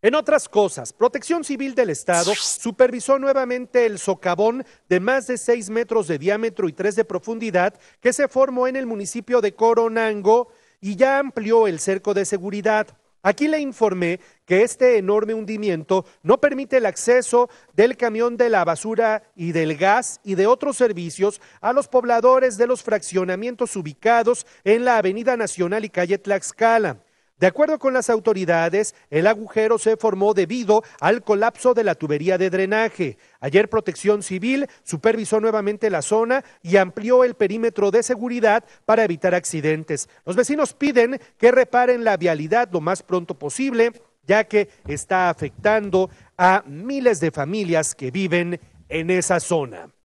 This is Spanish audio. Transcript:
En otras cosas, Protección Civil del Estado supervisó nuevamente el socavón de más de 6 metros de diámetro y 3 de profundidad que se formó en el municipio de Coronango y ya amplió el cerco de seguridad. Aquí le informé que este enorme hundimiento no permite el acceso del camión de la basura y del gas y de otros servicios a los pobladores de los fraccionamientos ubicados en la Avenida Nacional y calle Tlaxcala. De acuerdo con las autoridades, el agujero se formó debido al colapso de la tubería de drenaje. Ayer Protección Civil supervisó nuevamente la zona y amplió el perímetro de seguridad para evitar accidentes. Los vecinos piden que reparen la vialidad lo más pronto posible, ya que está afectando a miles de familias que viven en esa zona.